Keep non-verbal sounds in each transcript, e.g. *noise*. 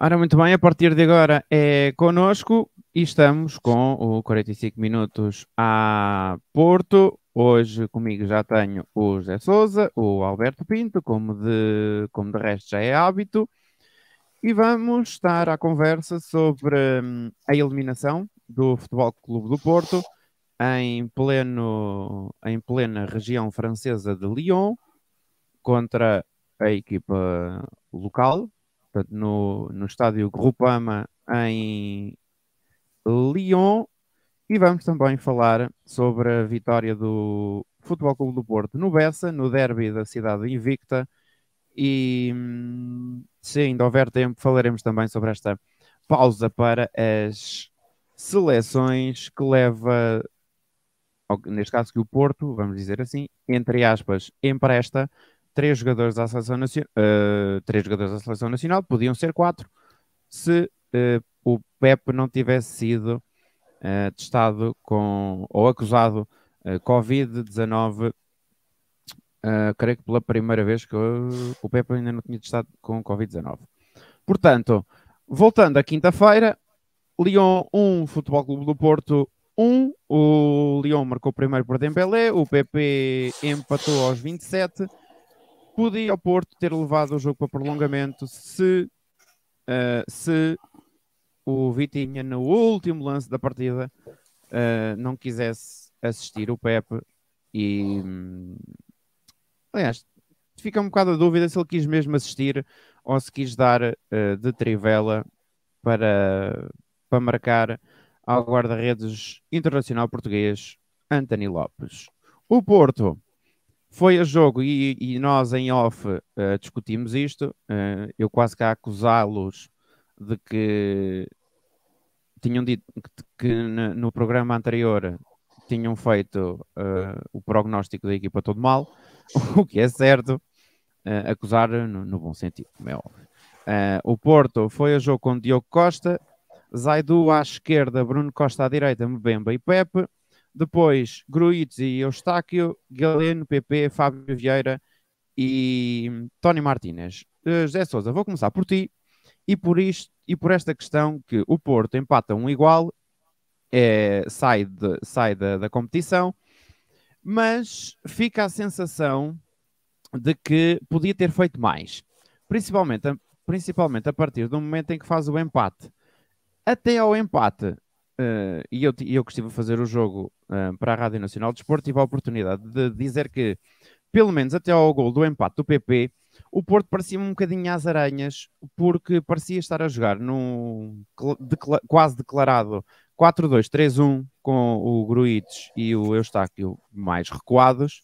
Ora, muito bem, a partir de agora é conosco e estamos com o 45 Minutos a Porto. Hoje comigo já tenho o José Souza, o Alberto Pinto, como de, como de resto já é hábito, e vamos estar à conversa sobre hum, a eliminação do Futebol Clube do Porto em, pleno, em plena região francesa de Lyon contra a equipa local, no, no estádio Grupama em Lyon. E vamos também falar sobre a vitória do Futebol Clube do Porto no Bessa, no derby da cidade invicta. E hum, se ainda houver tempo, falaremos também sobre esta pausa para as seleções que leva, neste caso que o Porto, vamos dizer assim, entre aspas, empresta três jogadores da seleção nacional, uh, eh, três jogadores da seleção nacional, podiam ser quatro, se uh, o Pepe não tivesse sido uh, testado com ou acusado uh, Covid-19. creio que pela primeira vez que o Pepe ainda não tinha testado com Covid-19. Portanto, voltando à quinta-feira, Lyon 1, Futebol Clube do Porto 1. O Lyon marcou primeiro por Dembélé, o PP empatou aos 27 podia o Porto ter levado o jogo para prolongamento se, uh, se o Vitinha, no último lance da partida, uh, não quisesse assistir o Pepe e. Hum, aliás, fica um bocado a dúvida se ele quis mesmo assistir ou se quis dar uh, de trivela para, para marcar ao guarda-redes internacional português Anthony Lopes. O Porto foi a jogo e, e nós em off uh, discutimos isto. Uh, eu quase que a acusá-los de que tinham dito que, no programa anterior tinham feito uh, o prognóstico da equipa todo mal, *laughs* o que é certo, acusar no, no, bom sentido, como é óbvio. o Porto foi a jogo com Diogo Costa, Zaidu à esquerda, Bruno Costa à direita, Mbemba e Pepe. Depois, Gruites e Eustáquio, Galeno, PP, Fábio Vieira e Tony Martínez. Eh, José Souza, vou começar por ti e por isto e por esta questão que o Porto empata um igual, é, sai, de, sai da, da competição, mas fica a sensação de que podia ter feito mais, principalmente, principalmente a partir do momento em que faz o empate. Até ao empate, Uh, e eu, eu que estive a fazer o jogo uh, para a Rádio Nacional de Esporte, tive a oportunidade de dizer que, pelo menos até ao gol do empate do PP, o Porto parecia um bocadinho às aranhas, porque parecia estar a jogar num decla quase declarado 4-2-3-1, com o Gruites e o Eustáquio mais recuados,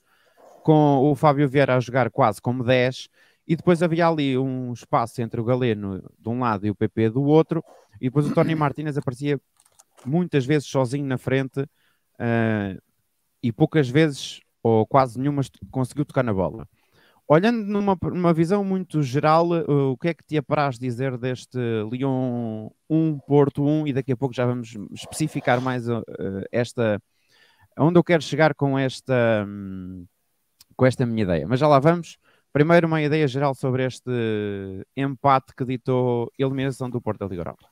com o Fábio Vieira a jogar quase como 10, e depois havia ali um espaço entre o Galeno de um lado e o PP do outro, e depois o Tony *coughs* Martínez aparecia muitas vezes sozinho na frente uh, e poucas vezes, ou quase nenhuma, conseguiu tocar na bola. Olhando numa, uma visão muito geral, uh, o que é que te apraz dizer deste Lyon 1, Porto 1 e daqui a pouco já vamos especificar mais uh, esta. onde eu quero chegar com esta, um, com esta minha ideia. Mas já lá vamos. Primeiro, uma ideia geral sobre este empate que ditou a eliminação do Porto da Liga Europa.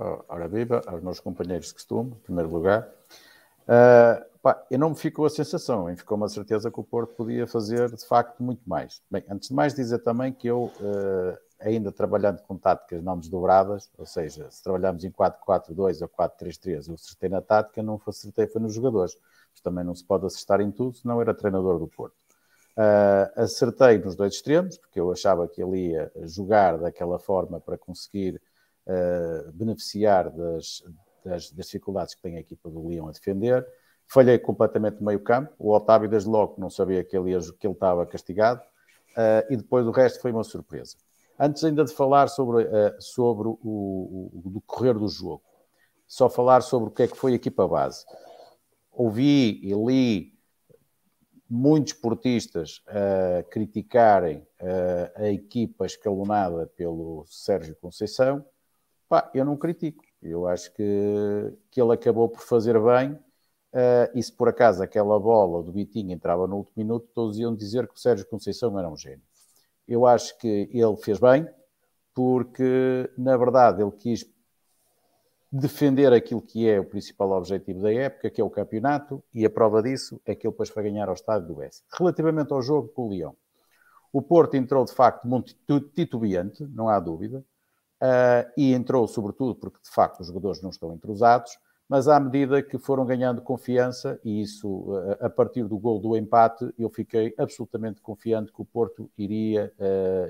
Ah, ora viva, aos meus companheiros de costume, em primeiro lugar. Uh, pá, eu não me ficou a sensação, ficou uma certeza que o Porto podia fazer de facto muito mais. Bem, antes de mais dizer também que eu, uh, ainda trabalhando com táticas não desdobradas, ou seja, se trabalhamos em 4-4-2 ou 4-3-3, eu acertei na tática, não acertei foi nos jogadores, mas também não se pode acertar em tudo, senão era treinador do Porto. Uh, acertei nos dois extremos, porque eu achava que ele ia jogar daquela forma para conseguir eh, beneficiar das, das, das, dificuldades que tem a equipa do Leão a defender. Falhei completamente no meio campo. O Otávio, desde logo, não sabia que ele, que ele estava castigado. Uh, e depois o resto foi uma surpresa. Antes ainda de falar sobre, uh, sobre o, o, o decorrer do jogo, só falar sobre o que é que foi a equipa base. Ouvi e li muitos portistas a uh, criticarem uh, a equipa escalonada pelo Sérgio Conceição, Pá, eu não critico. Eu acho que, que ele acabou por fazer bem. Uh, e se por acaso aquela bola do Vitinho entrava no último minuto, todos iam dizer que o Sérgio Conceição era um gênio. Eu acho que ele fez bem, porque na verdade ele quis defender aquilo que é o principal objetivo da época, que é o campeonato, e a prova disso é que ele depois foi ganhar ao estádio do S. Relativamente ao jogo com o Leão, o Porto entrou de facto muito titubeante, não há dúvida, uh, e entrou sobretudo porque de facto os jogadores não estão entrosados, mas à medida que foram ganhando confiança, e isso uh, a partir do gol do empate, eu fiquei absolutamente confiante que o Porto iria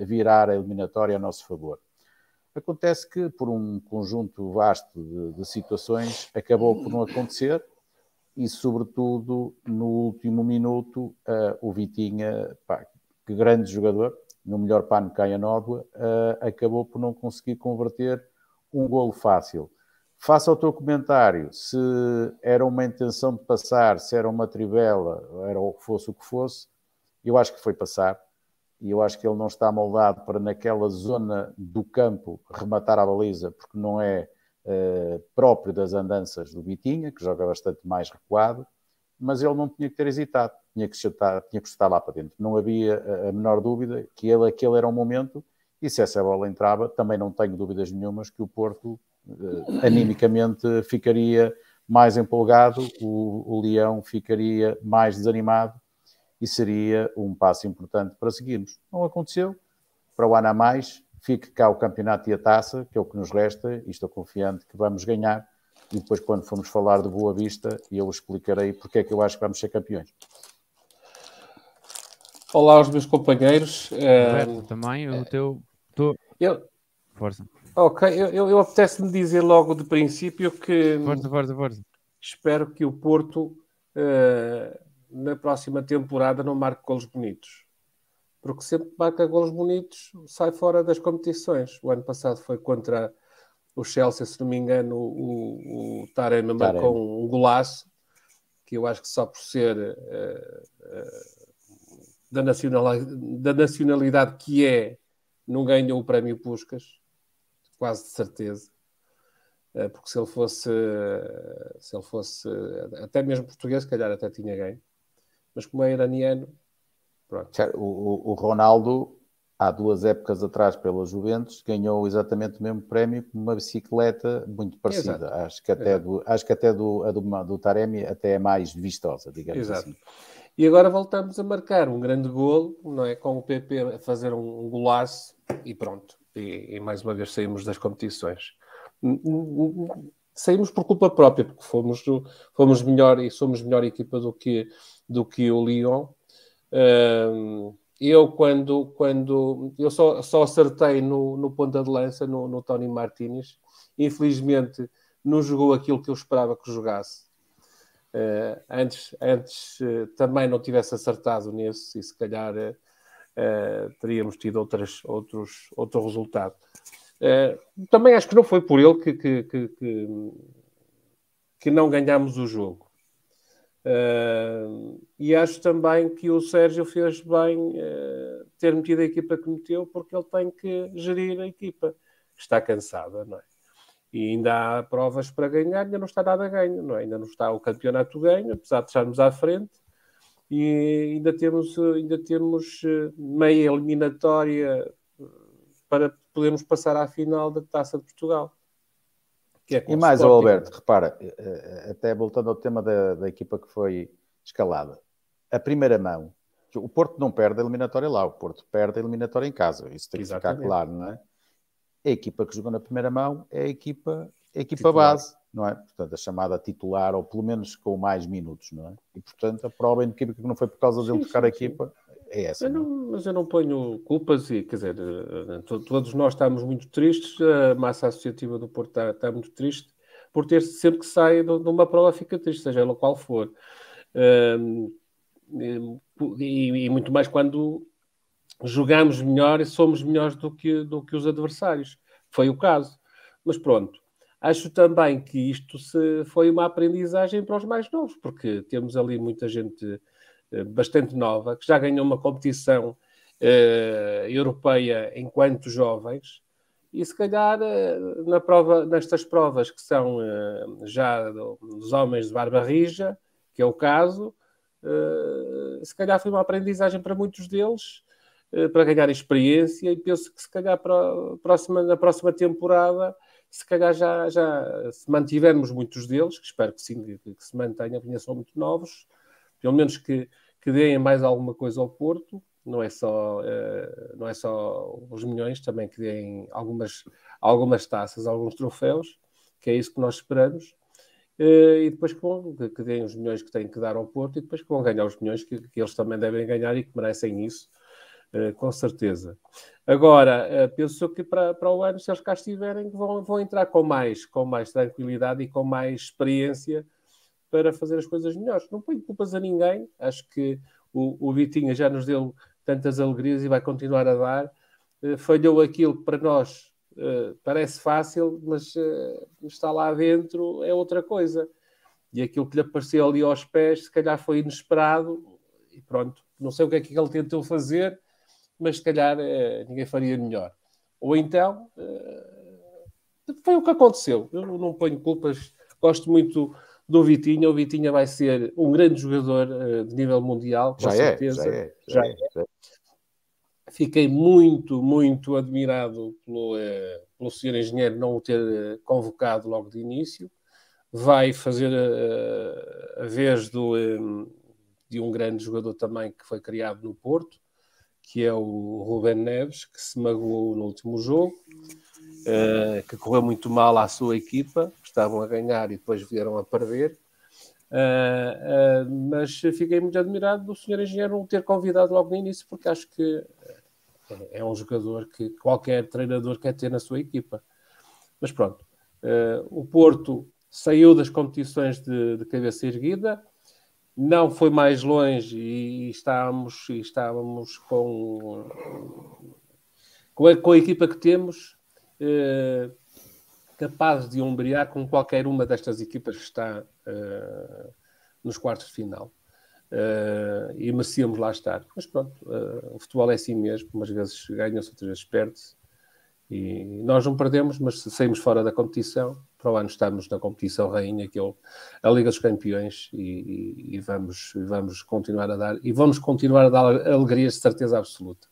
uh, virar a eliminatória a nosso favor. Acontece que, por um conjunto vasto de, de situações, acabou por não acontecer, e sobretudo no último minuto, uh, o Vitinha, pá, que grande jogador, no melhor pano Caia Nóbrega, uh, eh, acabou por não conseguir converter um golo fácil. Faça o teu comentário, se era uma intenção de passar, se era uma trivela, era o que fosse o que fosse, eu acho que foi passar, e eu acho que ele não está moldado para naquela zona do campo rematar a baliza, porque não é uh, próprio das andanças do Vitinha, que joga bastante mais recuado, mas ele não tinha que ter hesitado, tinha que chutar, tinha que chutar lá para dentro. Não havia eh, a menor dúvida que ele, aquele era o momento, e se essa bola entrava, também não tenho dúvidas nenhumas que o Porto eh, animicamente ficaria mais empolgado, o, o Leão ficaria mais desanimado e seria um passo importante para seguirmos. Não aconteceu, para o ano a mais, fique cá o campeonato e a taça, que é o que nos resta, e estou confiante que vamos ganhar e depois quando formos falar de Boa Vista eu explicarei porque é que eu acho que vamos ser campeões. Olá aos meus companheiros. Eh, Roberto, uh, também, o teu... Tu... Eu... Força. Ok, eu, eu, eu apetece-me dizer logo de princípio que... Força, força, força. Espero que o Porto, uh, na próxima temporada, não marque golos bonitos. Porque sempre que marca golos bonitos, sai fora das competições. O ano passado foi contra o Chelsea, se não me engano, o, o, o marcou um golaço, que eu acho que só por ser uh, uh, da, nacionalidade, da nacionalidade que é, não ganhou o prémio Puscas, quase de certeza. Eh, porque se ele fosse, se ele fosse até mesmo português, se calhar até tinha ganho, mas como é iraniano, pronto. O, o Ronaldo há duas épocas atrás pela Juventus, ganhou exatamente o mesmo prémio com uma bicicleta muito parecida. Exato. Acho que até, do, acho que até do, a do, do, Taremi até é mais vistosa, digamos Exato. assim. E agora voltamos a marcar um grande golo, não é? com o PP a fazer um, um golaço e pronto. E, e, mais uma vez saímos das competições. Saímos por culpa própria, porque fomos, fomos melhor e somos melhor equipa do que, do que o Lyon eu quando, quando eu só, só acertei no, no ponta de lança, no, no Tony Martínez, infelizmente não jogou aquilo que eu esperava que jogasse. Uh, antes antes uh, também não tivesse acertado nesse e se calhar uh, teríamos tido outras, outros, outro resultado. também acho que não foi por ele que, que, que, que, que não ganhámos o jogo. Uh, e acho também que o Sérgio fez bem uh, ter metido a equipa que meteu, porque ele tem que gerir a equipa, que está cansada, não é? E ainda há provas para ganhar, ainda não está nada ganho, não é? Ainda não está o campeonato ganho, apesar de estarmos à frente, e ainda temos, ainda temos ah, meia eliminatória para podermos passar à final da Taça de Portugal que é com e mais, Sporting. Alberto, repara, eh, eh, até voltando ao tema da, da equipa que foi escalada, a primeira mão, o Porto não perde a eliminatória lá, o Porto perde a eliminatória em casa, isso tem que Exatamente. ficar claro, não é? A equipa que jogou na primeira mão é a equipa, a equipa base, não é? Portanto, a chamada titular, ou pelo menos com mais minutos, não é? E portanto, a prova indica que não foi por causa dele sim, tocar sim, a equipa. Sim é essa. Eu não, é? não? mas eu não ponho culpas e, quer dizer, eh, eh, todos nós estamos muito tristes, a massa associativa do Porto está, está muito triste, por ter sempre que sai de uma prova fica triste, seja ela qual for. Um, e, e, muito mais quando jogamos melhor e somos melhores do que, do que os adversários. Foi o caso. Mas pronto, acho também que isto se, foi uma aprendizagem para os mais novos, porque temos ali muita gente eh, bastante nova, que já ganhou uma competição eh, europeia enquanto jovens, e se calhar eh, na prova, nestas provas que são já dos homens de barba rija, que é o caso, se calhar foi uma aprendizagem para muitos deles, para ganhar experiência, e penso que se calhar para próxima, na próxima temporada, se calhar já, já se mantivermos muitos deles, que espero que sim, que, se mantenham, porque são muito novos, pelo menos que, que deem mais alguma coisa ao Porto, não é só, uh, não é só os milhões, também que deem algumas, algumas taças, alguns troféus, que é isso que nós esperamos. Uh, e depois que, vão, que, que deem os milhões que têm que dar ao Porto e depois que vão ganhar os milhões que, que eles também devem ganhar e que merecem isso, uh, com certeza. Agora, uh, penso que para, para o ano, se eles cá estiverem, vão, vão entrar com mais, com mais tranquilidade e com mais experiência para fazer as coisas melhores. Não põe culpas a ninguém, acho que o, o Vitinha já nos deu tantas alegrias e vai continuar a dar. Uh, falhou aquilo que para nós uh, parece fácil, mas uh, está lá dentro é outra coisa. E aquilo que lhe apareceu ali aos pés, se calhar foi inesperado e pronto. Não sei o que é que ele tentou fazer, mas se calhar ninguém faria melhor. Ou então foi o que aconteceu. Eu não ponho culpas, gosto muito do Vitinha. O Vitinha vai ser um grande jogador uh, de nível mundial, com já é, certeza. É, já é, já, já é. é. é. Fiquei muito, muito admirado pelo, uh, pelo senhor engenheiro não o ter uh, convocado logo de início. Vai fazer a vez do, um, de um grande jogador também que foi criado no Porto que é o Rubén Neves, que se magoou no último jogo, uh, que correu muito mal à sua equipa, estavam a ganhar e depois vieram a perder. Uh, uh, mas fiquei muito admirado do senhor engenheiro não ter convidado logo no início, porque acho que é um jogador que qualquer treinador quer ter na sua equipa. Mas pronto, uh, o Porto saiu das competições de, de cabeça erguida, não foi mais longe e estávamos, e estávamos com, com a, com, a, equipa que temos eh, capaz de ombrear com qualquer uma destas equipas que está eh, nos quartos de final. Eh, e merecíamos lá estar. Mas pronto, eh, o futebol é assim mesmo, umas vezes ganha-se, outras vezes perde-se. E nós não perdemos, mas saímos fora da competição, para o ano estamos na competição rainha, que é a Liga dos Campeões, e, e vamos, vamos continuar a dar, e vamos continuar a dar alegrias de certeza absoluta.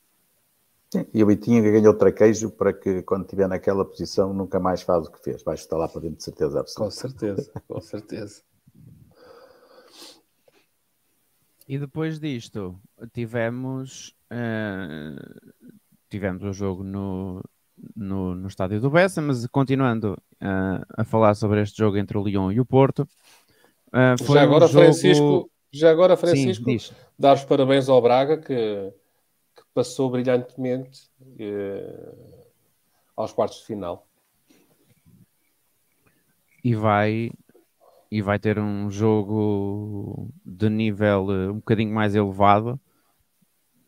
e o Itinho ganhou traquejo para que quando estiver naquela posição nunca mais faz o que fez, vai estar lá para dentro de certeza absoluta. Com certeza, com certeza. e depois disto, tivemos, uh, tivemos o um jogo no, no, no estádio do Bessa, mas continuando uh, a falar sobre este jogo entre o Lyon e o Porto. Uh, já, agora, um jogo... Francisco, já agora, Francisco, Sim, dar os parabéns ao Braga, que, que passou brilhantemente uh, aos quartos de final. E vai, e vai ter um jogo de nível eh, um bocadinho mais elevado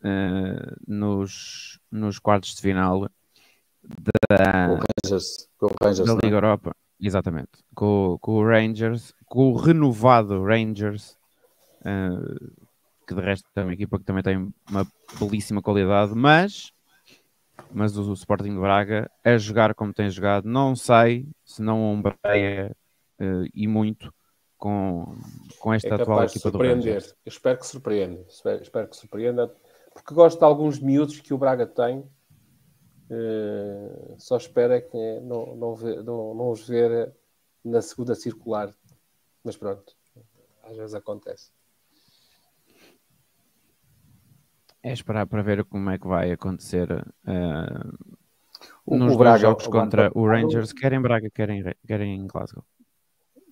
eh, nos, nos quartos de final da, com Rangers, com Rangers da é? Liga Europa. Exatamente. Com, com o Rangers, com o renovado Rangers, uh, que de resto é uma equipa que também tem uma belíssima qualidade, mas, mas o, o Sporting de Braga a jogar como tem jogado, não sei se não ombreia uh, e muito com, com esta é atual equipa do Braga. Eu espero que surpreenda, espero, espero que surpreenda, porque gosto de alguns miúdos que o Braga tem eh, só espero é que é não, não, não, não os ver na segunda circular. Mas pronto, às vezes acontece. É esperar para ver como é que vai acontecer uh, nos o Braga, jogos o contra o Rangers, quer em Braga, quer em, quer em Glasgow.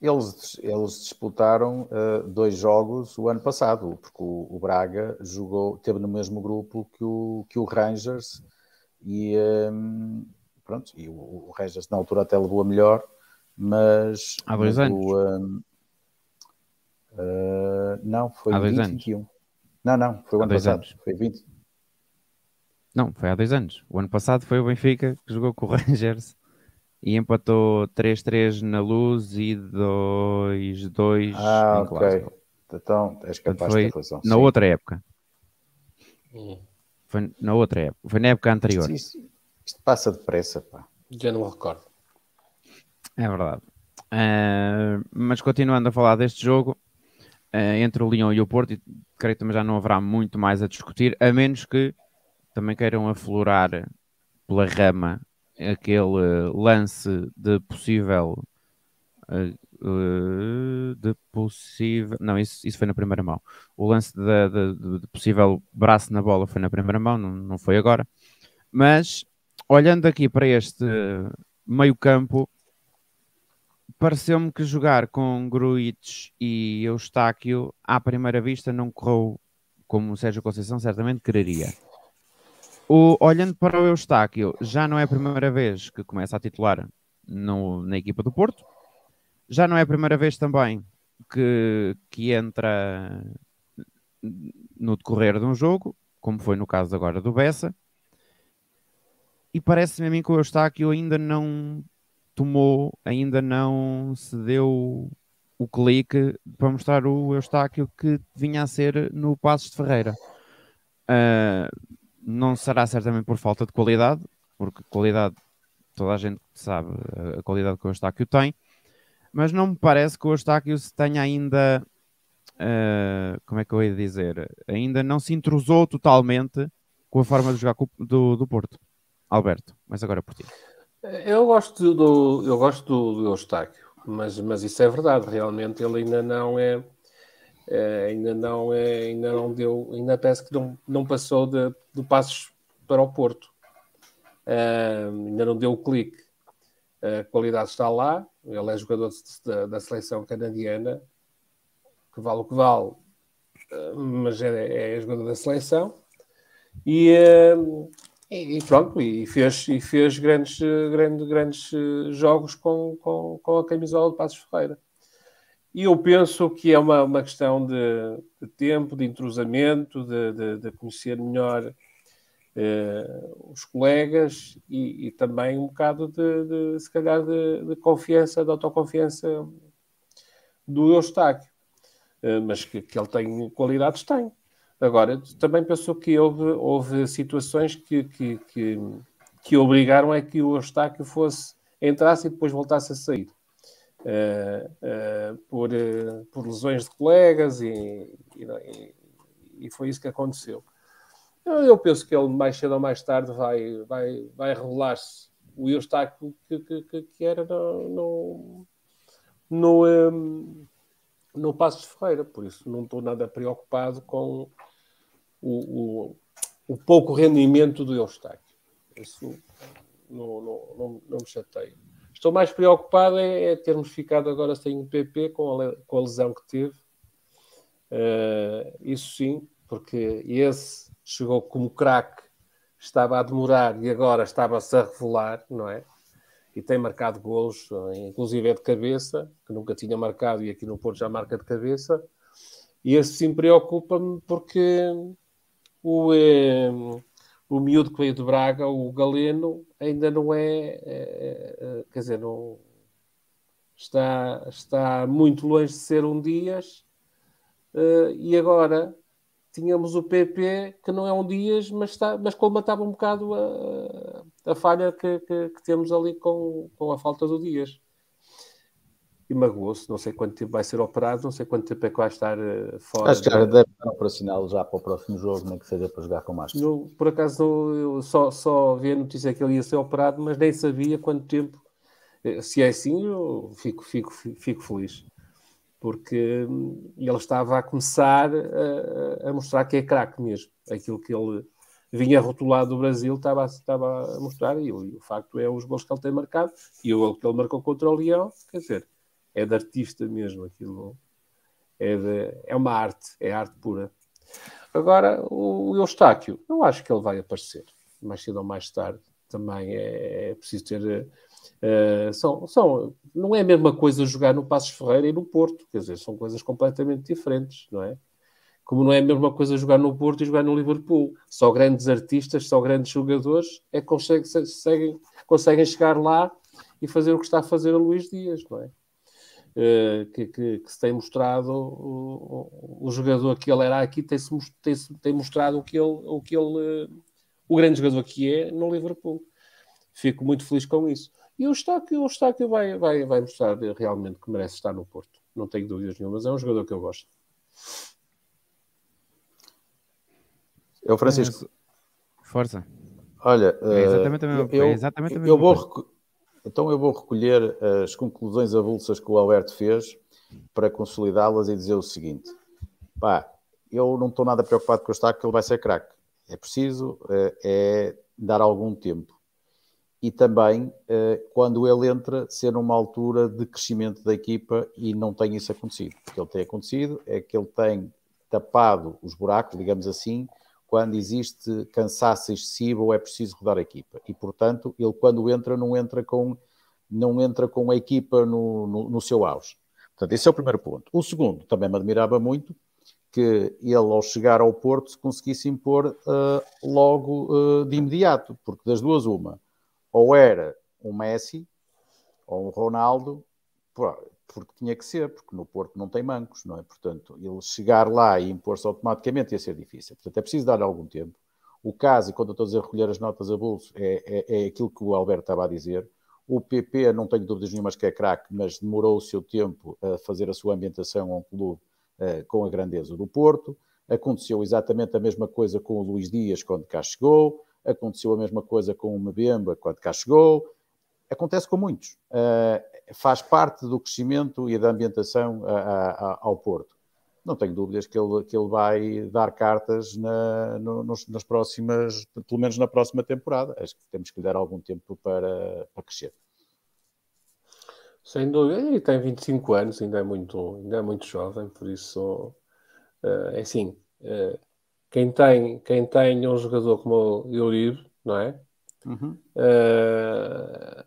Eles, eles disputaram uh, dois jogos o ano passado, porque o, o, Braga jogou, teve no mesmo grupo que o, que o Rangers e um, pronto, e o, o Regis na altura até levou a melhor, mas. Há dois anos? Um, uh, ah, não, foi há 2021. Anos. Não, não, foi o há ano passado. Anos. Foi 20. Não, foi há dois anos. O ano passado foi o Benfica que jogou com o *laughs* Rangers e empatou 3-3 na luz e 2-2 ah, em Glasgow. ok. Então, és capaz Portanto, foi de razão. Na sim. outra época. Hum. Foi na outra época. Foi na época anterior. Isto, isto, isto passa depressa, pá. Já não me recordo. É verdade. Uh, mas continuando a falar deste jogo, uh, entre o Lyon e o Porto, e creio que também já não haverá muito mais a discutir, a menos que também queiram aflorar pela rama aquele ah, lance de possível uh, eh, de possível. Não, isso, isso foi na primeira mão. O lance de, de, de, possível braço na bola foi na primeira mão, não, não foi agora. Mas olhando aqui para este meio-campo, pareceu-me que jogar com Gruitch e Eustáquio, à primeira vista, não correu como o Sérgio Conceição certamente quereria. O, olhando para o Eustáquio, já não é a primeira vez que começa a titular no, na equipa do Porto. Já não é a primeira vez também que, que entra no decorrer de um jogo, como foi no caso agora do Bessa. E parece-me a mim que o Eustáquio ainda não tomou, ainda não se deu o clique para mostrar o Eustáquio que vinha a ser no Passos de Ferreira. Uh, não será certamente por falta de qualidade, porque qualidade, toda a gente sabe a qualidade que o Eustáquio tem, mas não me parece que o Eustáquio se tenha ainda, uh, como é que eu ia dizer, ainda não se intrusou totalmente com a forma de jogar do, do Porto. Alberto, mas agora é por ti. Eu gosto do, eu gosto do, do Eustáquio, mas, mas isso é verdade, realmente ele ainda não é, é ainda não é, ainda não deu, ainda parece que não, não passou de, de passos para o Porto. Uh, ainda não deu o clique. A qualidade está lá, ele é jogador da, da seleção canadiana, que vale o que vale, eh, mas é, é jogador da seleção. Eh, e, e, pronto, e fez, e fez grandes, grandes, grandes jogos com, com, com a camisola de Passos Ferreira. E eu penso que é uma, uma questão de, de tempo, de entrosamento, de, de, de conhecer melhor eh, os colegas e, e, também um bocado de, de se calhar, de, de, confiança, de autoconfiança do Eustáquio. Eh, mas que, que ele tem qualidades, tem. Agora, também pensou que houve, houve situações que, que, que, que, obrigaram a que o Eustáquio fosse, entrasse e depois voltasse a sair. Uh, uh, por, uh, por lesões de colegas e, e, e, foi isso que aconteceu. Eu, eu penso que ele mais cedo ou mais tarde vai, vai, vai revelar-se o Eustáquio que, que, que, era no, no, no, um, ehm, no de Ferreira. Por isso, não estou nada preocupado com o, o, o pouco rendimento do Eustáquio. Isso não, não, não, não me chateia. Estou mais preocupado é, é, termos ficado agora sem o PP com a, com a lesão que teve. Uh, isso sim, porque esse chegou como craque, estava a demorar e agora estava-se a revelar, não é? E tem marcado golos, inclusive é de cabeça, que nunca tinha marcado e aqui no Porto já marca de cabeça. E esse sim preocupa-me porque o, eh, o miúdo que veio de Braga, o Galeno, ainda não é, eh, eh, quer dizer, não, está, está muito longe de ser um Dias. Uh, e agora tínhamos o PP, que não é um Dias, mas, está, mas colmatava um bocado a, a falha que, que, que, temos ali com, com a falta do Dias. E magoou-se, não sei quanto tempo vai ser operado, não sei quanto tempo é que vai estar eh, fora. Acho que já deve estar operacional já para o próximo jogo, nem que seja para jogar com mais. por acaso, eu só, só vi a notícia que ele ia ser operado, mas nem sabia quanto tempo. Eh, se é assim, eu fico, fico, fico feliz porque hum, ele estava a começar a, a mostrar que é craque mesmo. Aquilo que ele vinha rotulado do Brasil estava, estava a mostrar, e o, o facto é os gols que ele tem marcado, e o que ele marcou contra o Leão, quer dizer, é de artista mesmo aquilo. É, de, é uma arte, é arte pura. Agora, o, o Eustáquio, eu acho que ele vai aparecer, mais cedo ou mais tarde. Também é, é preciso ter eh, Uh, são, são, não é a mesma coisa jogar no Passos Ferreira e no Porto, quer dizer, são coisas completamente diferentes, não é? Como não é a mesma coisa jogar no Porto e jogar no Liverpool. Só grandes artistas, só grandes jogadores é que conseguem, conseguem, conseguem chegar lá e fazer o que está a fazer o Luís Dias, não é? Uh, que, que, que, se tem mostrado o, o, jogador que ele era aqui tem, -se, tem, -se, tem mostrado o que ele, o que ele o grande jogador que é no Liverpool. Fico muito feliz com isso. E o Estáquio, o Estáquio vai, vai, vai mostrar realmente que merece estar no Porto. Não tenho dúvidas nenhuma, mas é um jogador que eu gosto. É o Francisco. Força. Olha, é eh, exatamente a mesma, eu, é exatamente a mesma eu vou Então eu vou recolher as conclusões avulsas que o Alberto fez para consolidá-las e dizer o seguinte. Pá, eu não estou nada preocupado com o Estáquio, ele vai ser craque. É preciso é, é dar algum tempo e também eh, quando ele entra ser numa altura de crescimento da equipa e não tem isso acontecido. O que ele tem acontecido é que ele tem tapado os buracos, digamos assim, quando existe cansaço excessivo ou é preciso rodar a equipa. E portanto, ele quando entra não entra com não entra com a equipa no, no, no seu auge. Portanto, esse é o primeiro ponto. O segundo, também me admirava muito, que ele, ao chegar ao Porto, conseguisse impor uh, logo uh, de imediato, porque das duas, uma, ou era um Messi ou um Ronaldo, porque tinha que ser, porque no Porto não tem mancos, não é? Portanto, ele chegar lá e impor-se automaticamente ia ser difícil. Portanto, é preciso dar algum tempo. O caso, e quando eu estou a dizer recolher as notas a bolso, é, é, é aquilo que o Alberto estava a dizer. O PP, não tenho dúvidas nenhumas que é craque, mas demorou o seu tempo a fazer a sua ambientação a um clube uh, com a grandeza do Porto. Aconteceu exatamente a mesma coisa com o Luís Dias quando cá chegou. Aconteceu a mesma coisa com o Mbemba quando cá chegou. Acontece com muitos. Uh, faz parte do crescimento e da ambientação a, a, ao Porto. Não tenho dúvidas que ele, que ele vai dar cartas na, no, nos, nas próximas, pelo menos na próxima temporada. Acho que temos que lhe dar algum tempo para, para crescer. Sem dúvida, ele tem 25 anos, ainda é muito, ainda é muito jovem, por isso uh, é assim. Uh, quem tem, quem tem um jogador como o Euribe, não é? Uhum. Uh,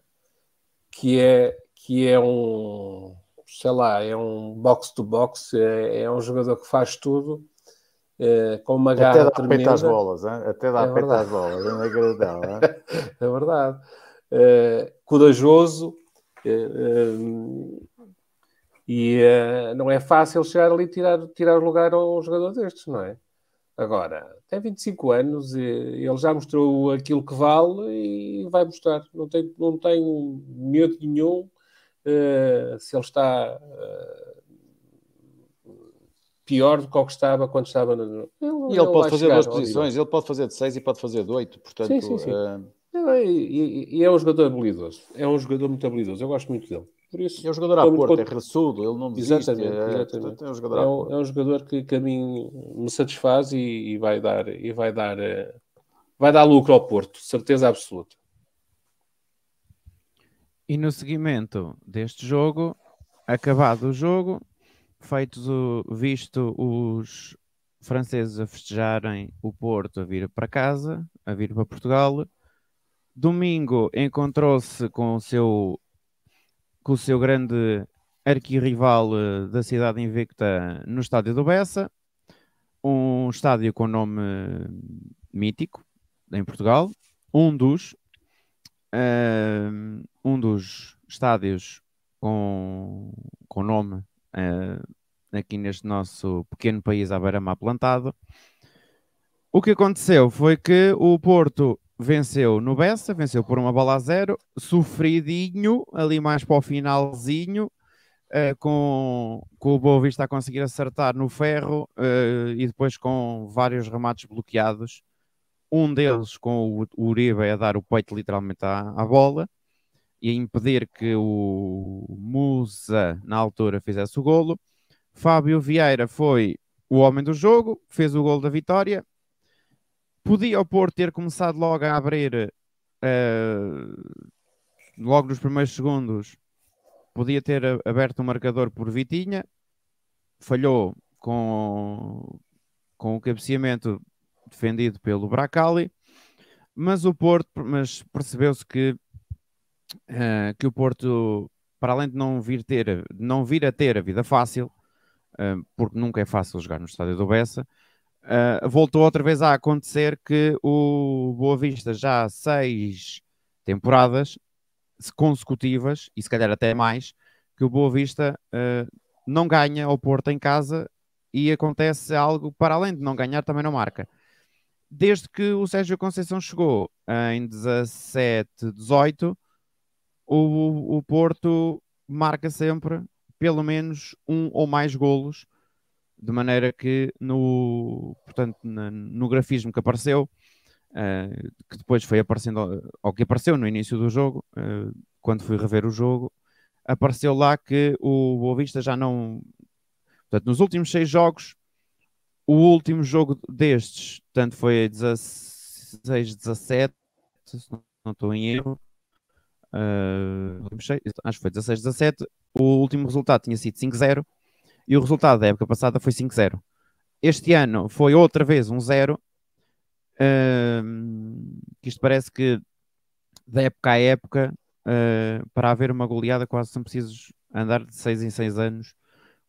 que é que é um sei lá, é um box to box, é, é um jogador que faz tudo eh, com uma garra Até dá tremenda. peito às bolas, hein? até dá é peito às bolas, é inacreditável. *laughs* é verdade. Eh, corajoso e não é fácil chegar ali e tirar, tirar lugar a um jogador destes, não é? Agora, tem 25 anos, ele já mostrou aquilo que vale e vai mostrar. Não tenho não tem medo nenhum uh, se ele está uh, pior do que o que estava quando estava no. Ele, e ele, ele pode é fazer duas posições, ele pode fazer de 6 e pode fazer de 8, portanto. Sim, sim, sim. Uh... E, e, e, é um jogador habilidoso, é um jogador muito habilidoso, eu gosto muito dele. Por isso, é um jogador à porta, contra... é ressudo, ele não me Exatamente, é, exatamente. É, um jogador, é um, é um jogador que, que, a mim me satisfaz e, e, vai dar, e vai, dar, eh, vai dar lucro ao Porto, certeza absoluta. E no seguimento deste jogo, acabado o jogo, feito visto os franceses a festejarem o Porto a vir para casa, a vir para Portugal, domingo encontrou-se com o seu com o seu grande arquirrival eh, da cidade invicta no estádio do Bessa, um estádio com nome eh, mítico em Portugal, um dos uh, um dos estádios com, com nome uh, aqui neste nosso pequeno país à beira-mar plantado. O que aconteceu foi que o Porto venceu no Bessa, venceu por uma bola a zero, sofridinho, ali mais para o finalzinho, uh, com, com o Boa Vista a conseguir acertar no ferro uh, e depois com vários remates bloqueados. Um deles com o, Uribe a dar o peito literalmente à, à bola e a impedir que o Musa, na altura, fizesse o golo. Fábio Vieira foi o homem do jogo, fez o golo da vitória Podia o Porto ter começado logo a abrir, uh, logo nos primeiros segundos, podia ter aberto o marcador por Vitinha, falhou com, com o cabeceamento defendido pelo Bracali, mas o Porto, mas percebeu-se que, uh, que o Porto, para além de não vir, ter, não vir a ter a vida fácil, eh, porque nunca é fácil jogar no estádio do Bessa, Uh, voltou outra vez a acontecer que o Boa Vista já há seis temporadas consecutivas, e se calhar até mais, que o Boa Vista uh, não ganha ao Porto em casa e acontece algo para além de não ganhar, também não marca. Desde que o Sérgio Conceição chegou ah, em 17, 18, o, o Porto marca sempre pelo menos um ou mais golos de maneira que no, portanto, no grafismo que apareceu, uh, que depois foi aparecendo, ou que apareceu no início do jogo, uh, quando fui rever o jogo, apareceu lá que o Boa Vista já não. Portanto, nos últimos seis jogos, o último jogo destes, tanto foi 16, 17, se não estou em erro. Uh, acho que foi 16, 17. O último resultado tinha sido 5-0 e o resultado da época passada foi 5-0. Este ano foi outra vez um 0. Uh, isto parece que da época a época, uh, para haver uma goleada, quase são precisos andar de 6 em 6 anos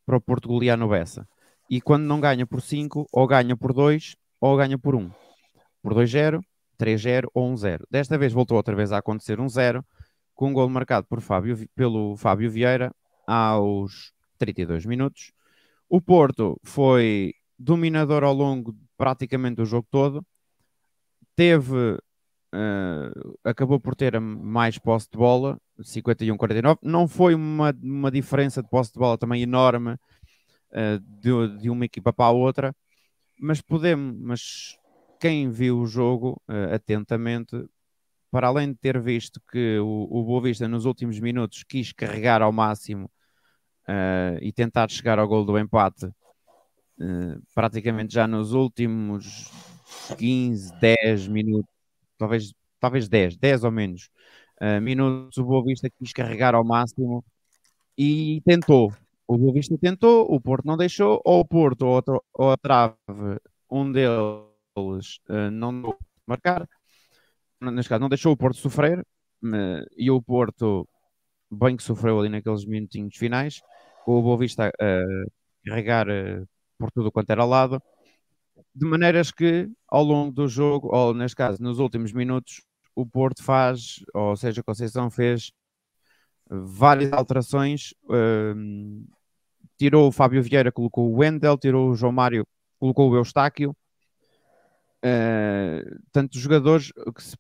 para o Porto golear no Bessa. E quando não ganha por 5, ou ganha por 2, ou ganha por 1. Um. Por 2-0, 3-0 ou 1-0. Desta vez voltou outra vez a acontecer um 0, com um gol marcado por Fábio, pelo Fábio Vieira aos 32 minutos. O Porto foi dominador ao longo praticamente do jogo todo. Teve, uh, acabou por ter mais posse de bola, 51-49. Não foi uma, uma diferença de posse de bola também enorme uh, de, de, uma equipa para a outra, mas podemos, mas quem viu o jogo uh, atentamente, para além de ter visto que o, o Boa Vista nos últimos minutos quis carregar ao máximo uh, e tentar chegar ao gol do empate uh, praticamente já nos últimos 15, 10 minutos, talvez, talvez 10, 10 ou menos uh, minutos, o Boa Vista quis carregar ao máximo e tentou. O Boa Vista tentou, o Porto não deixou, ou o Porto ou, outro, ou a Trave, um deles não marcar, neste caso não deixou o Porto sofrer, e o Porto bem que sofreu ali naqueles minutinhos finais, com o Boa Vista a carregar eh, por tudo quanto era lado, de maneiras que ao longo do jogo, ou neste caso nos últimos minutos, o Porto faz, ou seja, a Conceição fez várias alterações, ehm, tirou o Fábio Vieira, colocou o Wendel, tirou o João Mário, colocou o Eustáquio, uh, eh, tantos jogadores que se,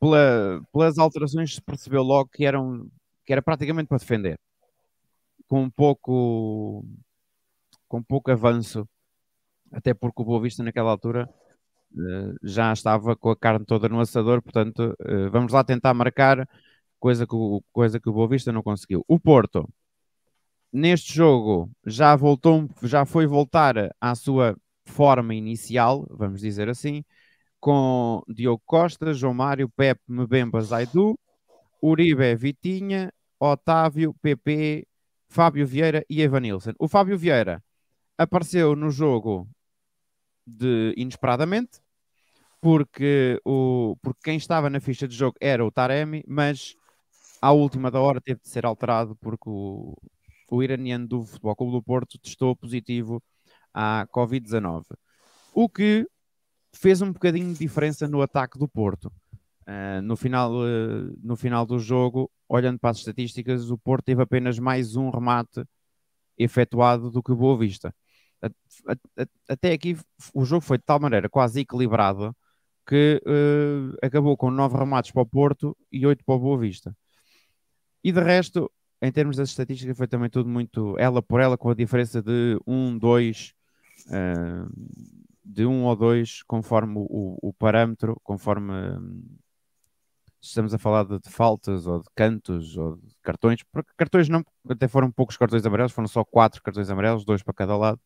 pela, pelas alterações se percebeu logo que eram que era praticamente para defender, com pouco, com pouco avanço, até porque o Boa Vista naquela altura eh, já estava com a carne toda no assador, portanto eh, vamos lá tentar marcar, coisa que, o, coisa que o Boa Vista não conseguiu. O Porto, neste jogo, já voltou, já foi voltar à sua forma inicial, vamos dizer assim, com Diogo Costa, João Mário, Pepe, Mbemba, Zaidu, Uribe, Vitinha, Otávio, PP, Fábio Vieira e Evanilson. O Fábio Vieira apareceu no jogo de, inesperadamente, porque, o, porque quem estava na ficha de jogo era o Taremi, mas à última da hora teve de ser alterado porque o, o iraniano do Futebol Clube do Porto testou positivo à Covid-19. O que fez um bocadinho de diferença no ataque do Porto. Ah, no, final, uh, no final do jogo, olhando para as estatísticas, o Porto teve apenas mais um remate efetuado do que o Boa Vista. Até aqui o jogo foi de tal maneira quase equilibrado que uh, acabou com nove remates para o Porto e oito para o Boa Vista. E de resto, em termos das estatísticas, foi também tudo muito ela por ela, com a diferença de um, dois, uh, de um ou dois, conforme o, o parâmetro, conforme estamos a falar de, de, faltas ou de cantos ou de cartões, porque cartões não, até foram poucos cartões amarelos, foram só quatro cartões amarelos, dois para cada lado.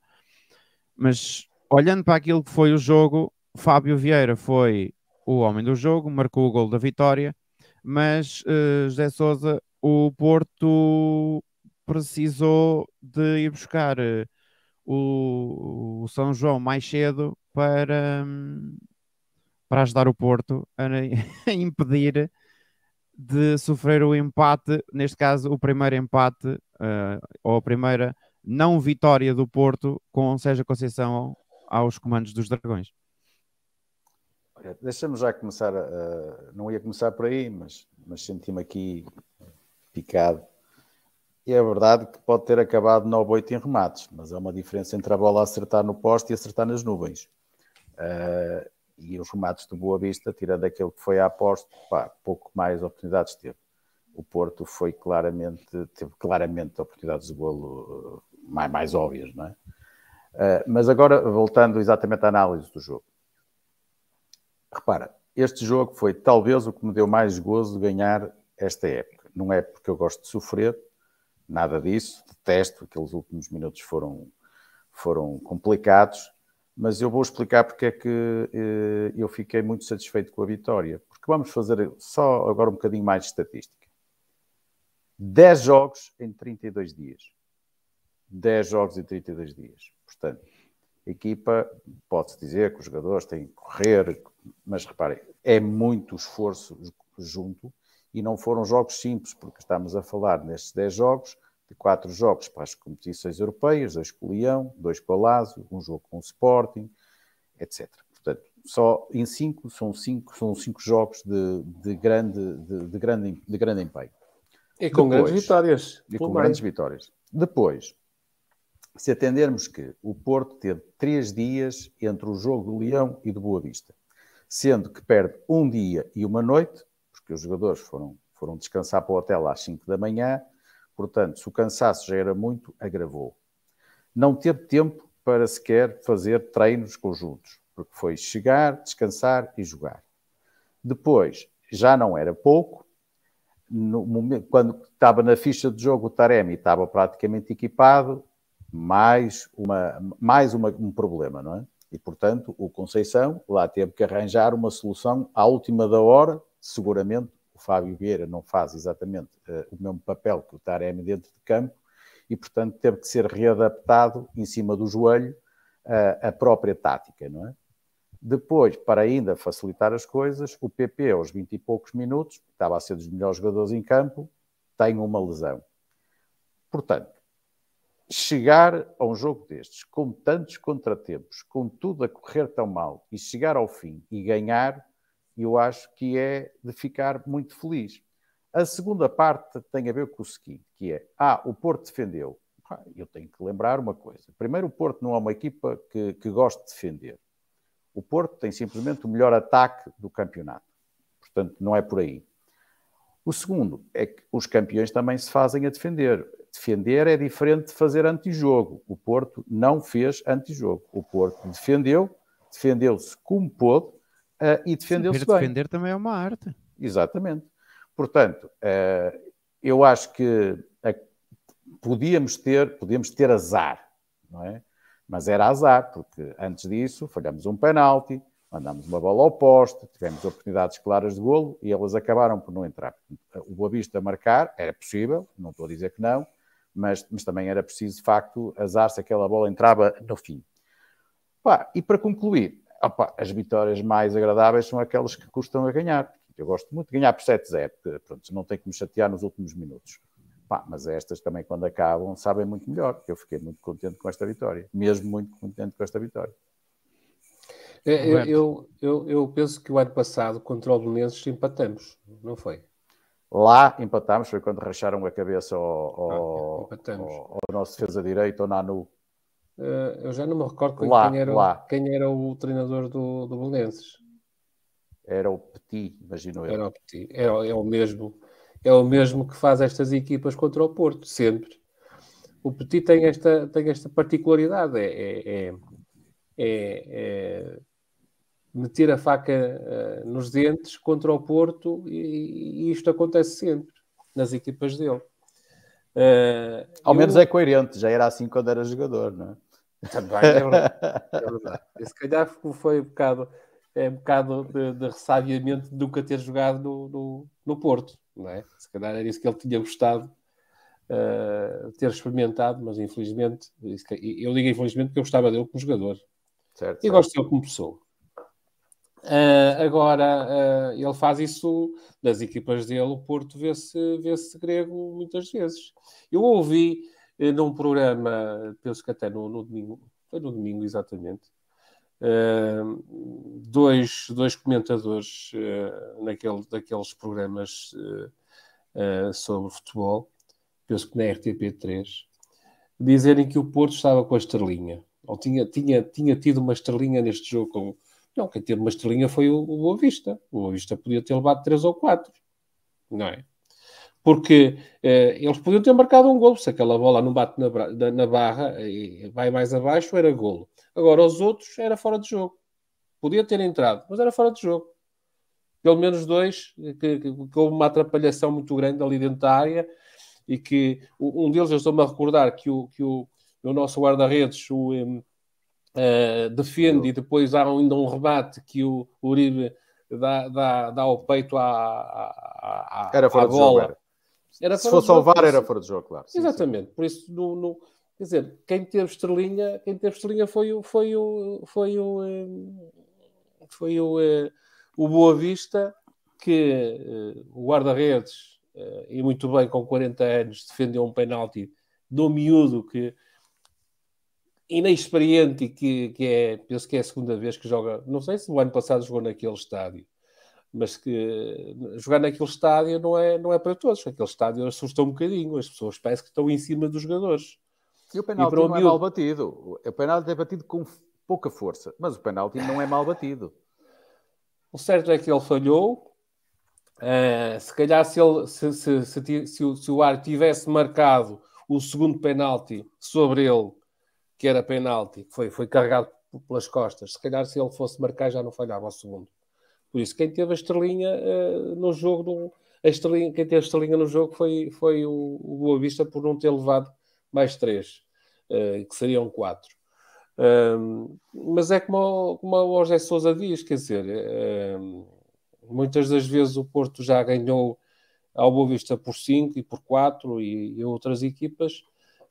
Mas olhando para aquilo que foi o jogo, Fábio Vieira foi o homem do jogo, marcou o gol da vitória, mas uh, José Souza, o Porto precisou de ir buscar uh, o, o São João mais cedo para, um, para ajudar o Porto a, *laughs* a impedir de sofrer o empate, neste caso o primeiro empate uh, ou a primeira não vitória do Porto com Sérgio Conceição aos comandos dos Dragões. Deixamos já começar, não ia começar por aí, mas, mas senti-me aqui picado. E é verdade que pode ter acabado 9-8 em remates, mas há uma diferença entre a bola acertar no poste e acertar nas nuvens. Eh, e os remates de Boa Vista, tirando aquele que foi a aposta, pá, pouco mais oportunidades teve. O Porto foi claramente, teve claramente oportunidades de golo eh, mais, mais óbvias, não é? Uh, mas agora, voltando exatamente à análise do jogo. Repara, este jogo foi talvez o que me deu mais gozo de ganhar esta época. Não é porque eu gosto de sofrer, nada disso, detesto, aqueles últimos minutos foram, foram complicados, mas eu vou explicar porque é que eh, eu fiquei muito satisfeito com a vitória. Porque vamos fazer só agora um bocadinho mais de estatística. 10 jogos em 32 dias. 10 jogos em 32 dias. Portanto, a equipa, pode-se dizer que os jogadores têm que correr, mas reparem, é muito esforço junto e não foram jogos simples, porque estamos a falar nestes 10 jogos quatro jogos para as competições europeias, dois com o Leão, dois com o Lazio, um jogo com o Sporting, etc. Portanto, só em cinco, são cinco, são cinco jogos de, de grande, de, de, grande, de grande empenho. E com Depois, grandes vitórias. E com bem. grandes vitórias. Depois, se atendermos que o Porto teve três dias entre o jogo do Leão e do Boa Vista, sendo que perde um dia e uma noite, porque os jogadores foram, foram descansar para o hotel às 5 da manhã, Portanto, se o cansaço já era muito, agravou. Não teve tempo para sequer fazer treinos conjuntos, porque foi chegar, descansar e jogar. Depois, já não era pouco, momento, quando estava na ficha de jogo, o Taremi estava praticamente equipado, mais, uma, mais uma, um problema, não é? E, portanto, o Conceição lá teve que arranjar uma solução à última da hora, seguramente Fábio Vieira não faz exatamente uh, o mesmo papel que o Taremi dentro de campo e, portanto, teve que ser readaptado em cima do joelho uh, a própria tática, não é? Depois, para ainda facilitar as coisas, o PP, aos 20 e poucos minutos, estava a ser dos melhores jogadores em campo, tem uma lesão. Portanto, chegar a um jogo destes, com tantos contratempos, com tudo a correr tão mal, e chegar ao fim e ganhar, e eu acho que é de ficar muito feliz. A segunda parte tem a ver com o seguinte, que é, ah, o Porto defendeu. eu tenho que lembrar uma coisa. Primeiro, o Porto não é uma equipa que, que gosta de defender. O Porto tem simplesmente o melhor ataque do campeonato. Portanto, não é por aí. O segundo é que os campeões também se fazem a defender. Defender é diferente de fazer antijogo. O Porto não fez antijogo. O Porto defendeu, defendeu-se como pôde, uh, e defender-se bem. defender também é uma arte. Exatamente. Portanto, uh, eu acho que a, podíamos, ter, podíamos ter azar, não é? Mas era azar, porque antes disso falhamos um penalti, mandámos uma bola ao poste, tivemos oportunidades claras de golo e elas acabaram por não entrar. O Boa Vista marcar era possível, não estou a dizer que não, mas, mas também era preciso, de facto, azar se aquela bola entrava no fim. Pá, e para concluir, opa, as vitórias mais agradáveis são aquelas que custam a ganhar. Eu gosto muito de ganhar por 7-0, porque pronto, não tenho que me chatear nos últimos minutos. Pá, mas estas também, quando acabam, sabem muito melhor. Eu fiquei muito contente com esta vitória, mesmo muito contente com esta vitória. É, eu, eu, eu, eu, penso que o ano passado, contra o Belenenses, empatamos, não foi? Lá empatámos foi quando racharam a cabeça ao, ao, ah, é, ao, ao nosso defesa direito, ao Nanu, eu já não me recordo lá, quem, era, lá. quem era o treinador do, do Belenenses. Era o Petit, imagino eu. Era o Petit, era, é o mesmo. É o mesmo que faz estas equipas contra o Porto, sempre. O Petit tem esta, tem esta particularidade, é, é, é meter a faca uh, nos dentes contra o Porto e, e, isto acontece sempre nas equipas dele. Uh, Ao eu... menos é coerente, já era assim quando era jogador, não é? Também é verdade. é verdade. Se calhar foi um bocado, é um bocado de, de ressabiamento de nunca ter jogado no, no, no, Porto, não é? Se calhar era isso que ele tinha gostado uh, ter experimentado, mas infelizmente, eu digo infelizmente porque eu gostava dele como jogador. Certo, e certo. gosto dele como pessoa. Uh, agora, uh, ele faz isso das equipas dele, o Porto vê-se vê, vê -se grego muitas vezes. Eu ouvi num programa, penso que até no, no domingo, foi no domingo exatamente, Uh, dois, dois comentadores uh, naquele, daqueles programas uh, sobre futebol, penso que na RTP3, dizerem que o Porto estava com a estrelinha, ou tinha, tinha, tinha tido uma estrelinha neste jogo. Com... Não, quem teve uma estrelinha foi o, o Boa Vista. O Boa Vista podia ter levado três ou quatro não é? porque eh, eles podiam ter marcado um golo, se aquela bola não bate na, na barra e eh, vai mais abaixo, era golo. Agora, os outros era fora de jogo. Podia ter entrado, mas era fora de jogo. Pelo menos dois, que, que, que houve uma atrapalhação muito grande ali dentro da área e que um deles, eu estou-me a recordar que o, que o, o nosso guarda-redes, o. Um, Uh, eh, defende eu... e depois há ainda um rebate que o Uribe dá, dá, dá ao peito à, à, à, era fora à bola. Jogo, era Se fosse ao VAR, era fora de jogo, claro. Sim, Exatamente. Sim. Por isso, no, no, quer dizer, quem teve estrelinha, quem teve estrelinha foi o. Foi o. Foi o. Eh, foi o, eh, o, Boa Vista, que eh, o guarda-redes, e muito bem, com 40 anos, defendeu um penalti do miúdo que inexperiente e que, que é, penso que é a segunda vez que joga, não sei se o ano passado jogou naquele estádio, mas que jogar naquele estádio não é, não é para todos. Aquele estádio assusta um bocadinho, as pessoas parecem que estão em cima dos jogadores. E o penalti e não é miúdo... é mal batido. O penalti é batido com pouca força, mas o penalti não é mal batido. O certo é que ele falhou. Uh, se calhar se, ele, se, se, se, se, o, Ar tivesse marcado o segundo penalti sobre ele, que era penalti, que foi, foi carregado pelas costas, se calhar se ele fosse marcar já não falhava o segundo. Por isso, quem teve a estrelinha uh, no jogo, no, a estrelinha, quem teve a estrelinha no jogo foi, foi o, o Boa Vista por não ter levado mais três, uh, que seriam quatro. Uh, mas é como, como o José Sousa diz, quer dizer, muitas das vezes o Porto já ganhou ao Boa Vista por cinco e por quatro e, e, outras equipas.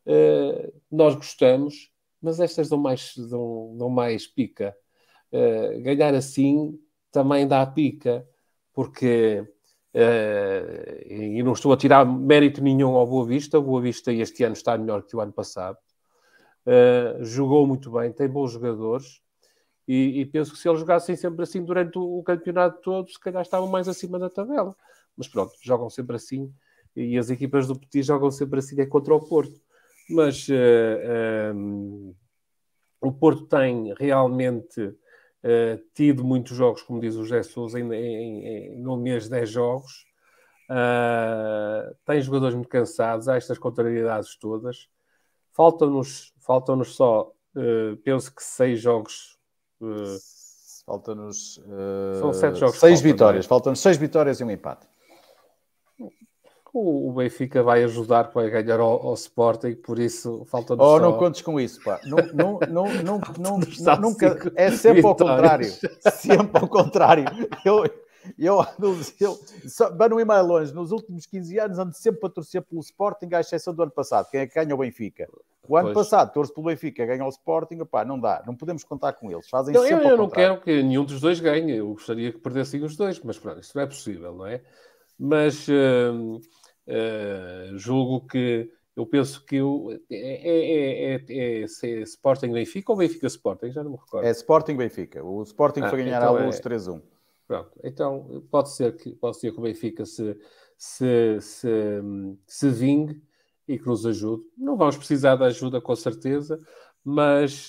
Eh, nós gostamos, mas estas dão mais, dão, dão mais pica. ganhar assim também dá pica, porque. Uh, e não estou a tirar mérito nenhum ao Boa Vista. O Boa Vista este ano está melhor que o ano passado. Uh, jogou muito bem, tem bons jogadores. E, e, penso que se eles jogassem sempre assim durante o, o, campeonato todo, se calhar estavam mais acima da tabela. Mas pronto, jogam sempre assim. E as equipas do Petit jogam sempre assim, é contra o Porto. Mas uh, eh, um, o Porto tem realmente uh, tido muitos jogos, como diz o José Souza, em, em, em, no mês 10 jogos. Uh, tem jogadores muito cansados, há estas contrariedades todas. Faltam-nos faltam -nos só, uh, penso que 6 jogos. Uh, faltam-nos. são 7 jogos. 6 é? vitórias, faltam-nos 6 vitórias e um empate o Benfica vai ajudar, para ganhar ao, ao Sporting, por isso falta Oh, só... não contes com isso, pá. Não, não, não, não, *laughs* não, nunca, é sempre vitórias. ao contrário. Sempre ao contrário. Eu, eu, eu só, para não ir mais longe, nos últimos 15 anos ando sempre a torcer pelo Sporting, à exceção do ano passado. Quem é que ganha o Benfica? O ano pois. passado torce pelo Benfica, ganha o Sporting, pá, não dá, não podemos contar com eles. Fazem não, sempre eu, eu não quero que nenhum dos dois ganhe, eu gostaria que perdessem os dois, mas pronto, isso não é possível, não é? Mas. Hum, Uh, que eu penso que o, é, é, é, é, Sporting Benfica ou Benfica Sporting, já não me recordo. É Sporting Benfica. O Sporting ah, foi ganhar então à luz 3-1. Pronto, então pode ser que, pode ser que o Benfica se, se, se, se vingue e que nos ajude. Não vamos precisar da ajuda, com certeza, mas,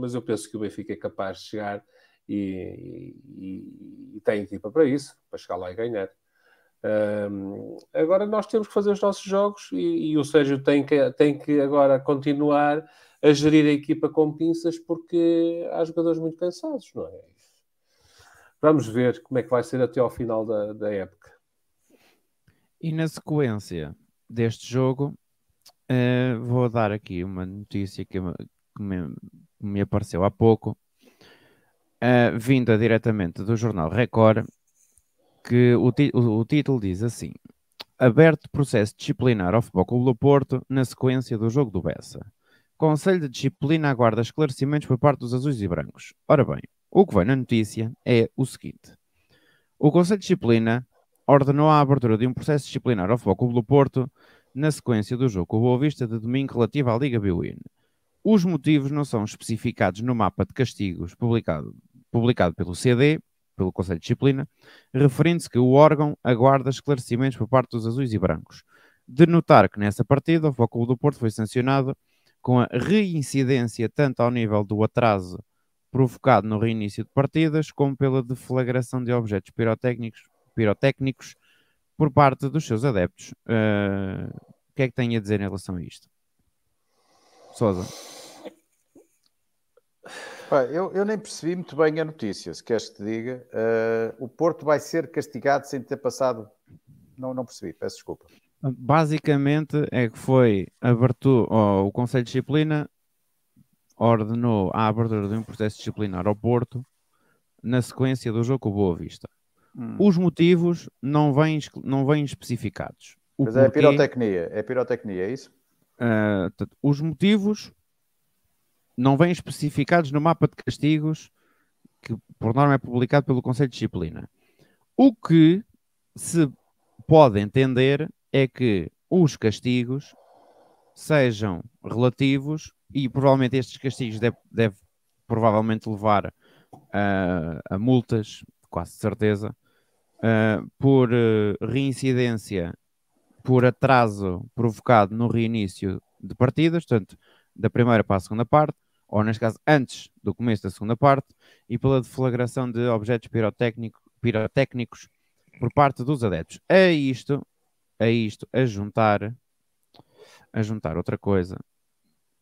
mas eu penso que o Benfica é capaz de chegar e, e, e tem equipa para isso, para chegar lá e ganhar. Um, agora nós temos que fazer os nossos jogos e, e, o Sérgio tem que, tem que agora continuar a gerir a equipa com pinças porque há jogadores muito cansados, não é? Vamos ver como é que vai ser até ao final da, da época. E na sequência deste jogo, uh, vou dar aqui uma notícia que, que me, me, apareceu há pouco, uh, vinda diretamente do jornal Record que o, o, o título diz assim: Aberto processo disciplinar ao Futebol Clube do Porto na sequência do jogo do Bessa. Conselho de Disciplina aguarda esclarecimentos por parte dos azuis e brancos. Ora bem, o que vem na notícia é o seguinte: o Conselho de Disciplina ordenou a abertura de um processo disciplinar ao Futebol Clube do Porto na sequência do jogo com o Boa Vista de domingo relativo à Liga Biwin. Os motivos não são especificados no mapa de castigos publicado, publicado pelo CD pelo Conselho de Disciplina, referindo-se que o órgão aguarda esclarecimentos por parte dos azuis e brancos. De notar que nessa partida o Futebol do Porto foi sancionado com a reincidência tanto ao nível do atraso provocado no reinício de partidas, como pela deflagração de objetos pirotécnicos, pirotécnicos por parte dos seus adeptos. Uh, o que é que tem a dizer em relação a isto? Sousa. Eu, eu, nem percebi muito bem a notícia, se queres que te diga. Uh, o Porto vai ser castigado sem ter passado. Não, não percebi, peço desculpa. Basicamente é que foi abertura, oh, o Conselho de Disciplina ordenou a abertura de um processo disciplinar ao Porto na sequência do jogo com o Boa Vista. Hum. Os motivos não vêm, não vêm especificados. O Mas é porquê, é pirotecnia, é pirotecnia, é isso? Uh, os motivos não vêm especificados no mapa de castigos que, por norma, é publicado pelo Conselho de Disciplina. O que se pode entender é que os castigos sejam relativos e provavelmente estes castigos deve, deve provavelmente levar uh, a multas, quase certeza, uh, por uh, reincidência por atraso provocado no reinício de partidas, portanto, da primeira para a segunda parte, ou neste caso antes do começo da segunda parte, e pela deflagração de objetos pirotécnico, pirotécnicos por parte dos adeptos. A isto, a isto, a juntar, a juntar outra coisa,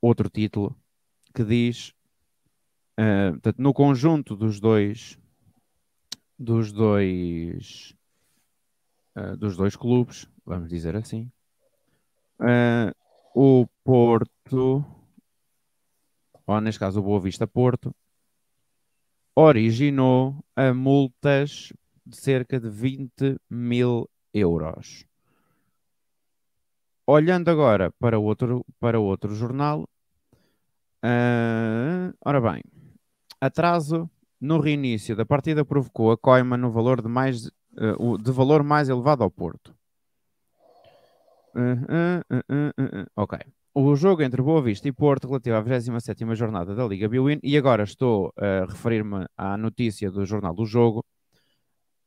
outro título que diz, uh, portanto, no conjunto dos dois, dos dois, uh, dos dois clubes, vamos dizer assim, uh, o Porto ou neste caso o Boa Vista Porto, originou a multas de cerca de 20 mil euros. Olhando agora para outro, para outro jornal, uh, ora bem, atraso no reinício da partida provocou a coima no valor de, mais, uh, de valor mais elevado ao Porto. Uh, ok o jogo entre Boa Vista e Porto relativo à 27 jornada da Liga Biwin e agora estou eh, a referir-me à notícia do jornal do jogo.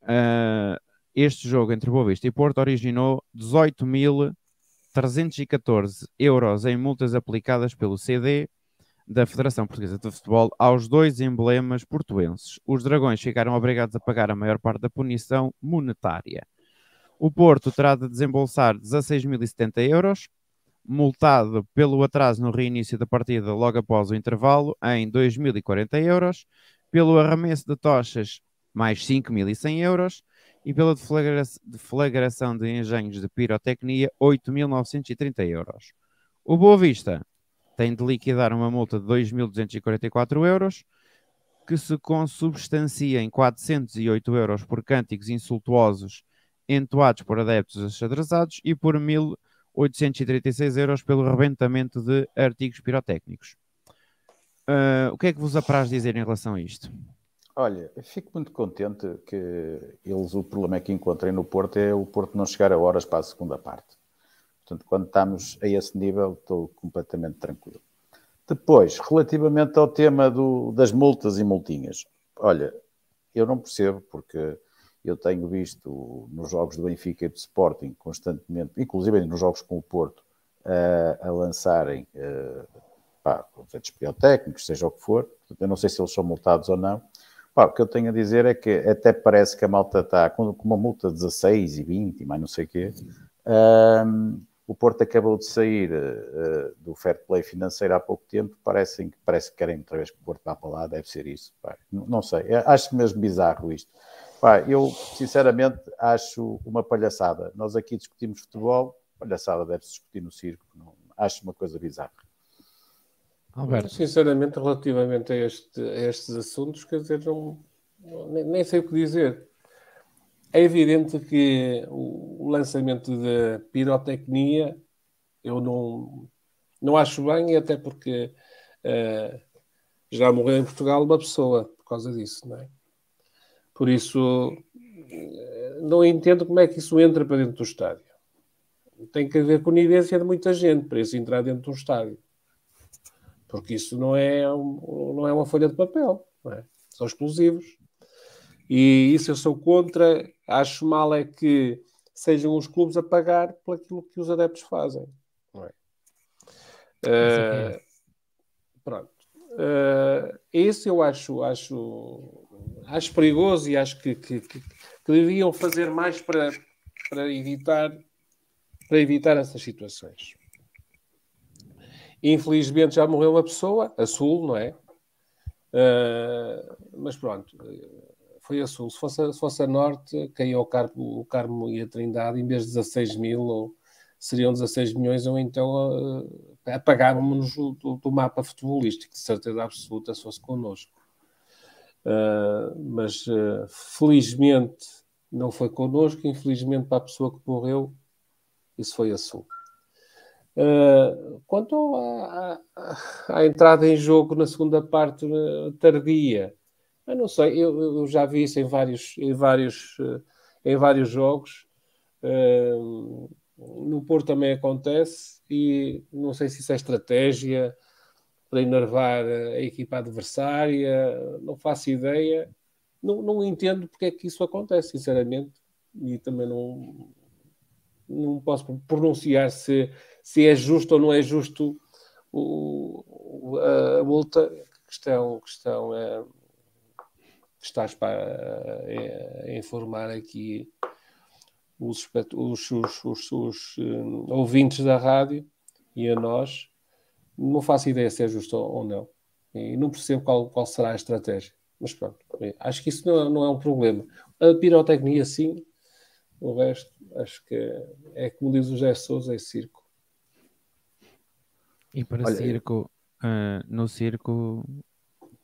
Uh, este jogo entre Boa Vista e Porto originou 18.314 euros em multas aplicadas pelo CD da Federação Portuguesa de Futebol aos dois emblemas portuenses. Os Dragões ficaram obrigados a pagar a maior parte da punição monetária. O Porto terá de desembolsar 16.070 euros multado pelo atraso no reinício da partida logo após o intervalo em 2.040 euros, pelo arremesso de tochas mais 5.100 euros e pela deflagração de engenhos de pirotecnia 8.930 euros. O Boa Vista tem de liquidar uma multa de 2.244 euros, que se consubstancia em 408 euros por cânticos insultuosos entoados por adeptos achadrezados e por 1.000 836 euros pelo rebentamento de artigos pirotécnicos. Uh, o que é que vos apraz dizer em relação a isto? Olha, fico muito contente que eles, o problema é que encontrem no Porto é o Porto não chegar a horas para a segunda parte. Portanto, quando estamos a esse nível, estou completamente tranquilo. Depois, relativamente ao tema do, das multas e multinhas, olha, eu não percebo, porque eu tenho visto nos jogos do Benfica e do Sporting constantemente, inclusive nos jogos com o Porto, a, a lançarem eh, pá, objetos biotécnicos, seja o que for. Eu não sei se eles são multados ou não. Pá, o que eu tenho a dizer é que até parece que a malta está com, uma multa de 16 e 20 e mais não sei o quê. Um, o Porto acabou de sair uh, do fair play financeiro há pouco tempo. Parecem, parece que querem outra vez que o Porto vá para lá, deve ser isso. Pá. Não, não sei. Eu acho mesmo bizarro isto. Pá, eu, sinceramente, acho uma palhaçada. Nós aqui discutimos futebol, palhaçada deve-se discutir no circo. Não, acho uma coisa bizarra. Alberto. Sinceramente, relativamente a, este, a, estes assuntos, quer dizer, não, nem, nem, sei o que dizer. É evidente que o, o lançamento da pirotecnia eu não, não acho bem, até porque uh, já morreu em Portugal uma pessoa por causa disso, não é? Por isso, eh, não entendo como é que isso entra para dentro do estádio. Tem que haver conivência de muita gente para isso entrar dentro do estádio. Porque isso não é, um, não é uma folha de papel, é? são exclusivos. E isso eu sou contra. Acho mal é que sejam os clubes a pagar por aquilo que os adeptos fazem. Não é? Uh, pronto. Uh, isso eu acho, acho acho perigoso e acho que, que, que, que deviam fazer mais para, para, evitar, para evitar essas situações. Infelizmente já morreu uma pessoa, a Sul, não é? Uh, mas pronto, foi a Sul. Se fosse, se fosse a Norte, caiu o Carmo, o Carmo e a Trindade, em vez de 16 mil, ou seriam 16 milhões, ou então uh, ah, apagaram-nos do, do, mapa futebolístico, de certeza absoluta, se fosse connosco. Uh, mas uh, felizmente não foi connosco, infelizmente para a pessoa que morreu, isso foi assunto. Uh, quanto à, entrada em jogo na segunda parte tardia, eu não sei, eu, eu, já vi isso em vários, em vários, em vários jogos. no Porto também acontece e não sei se isso é estratégia, para enervar a equipa adversária, não faço ideia. Não, não entendo porque é que isso acontece, sinceramente, e também não, não posso pronunciar se, se é justo ou não é justo o, a multa. Questão, questão é, estás para é, é informar aqui os, os, os, os, hum, ouvintes da rádio e a nós não faço ideia se é justo ou não. E não percebo qual, qual será a estratégia. Mas pronto, é, acho que isso não, não é um problema. A pirotecnia, sim. O resto, acho que é, como diz o José Souza, é circo. E para Olha, circo, uh, no circo,